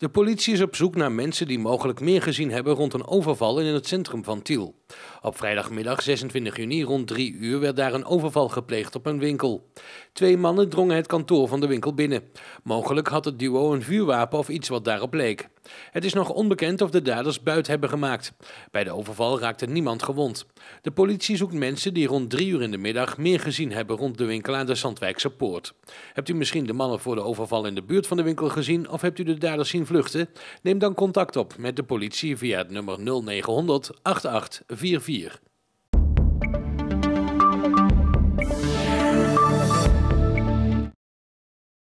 De politie is op zoek naar mensen die mogelijk meer gezien hebben rond een overval in het centrum van Tiel. Op vrijdagmiddag 26 juni rond 3 uur werd daar een overval gepleegd op een winkel. Twee mannen drongen het kantoor van de winkel binnen. Mogelijk had het duo een vuurwapen of iets wat daarop leek. Het is nog onbekend of de daders buit hebben gemaakt. Bij de overval raakte niemand gewond. De politie zoekt mensen die rond drie uur in de middag meer gezien hebben rond de winkel aan de Zandwijkse Poort. Hebt u misschien de mannen voor de overval in de buurt van de winkel gezien of hebt u de daders zien vluchten? Neem dan contact op met de politie via het nummer 0900 8844.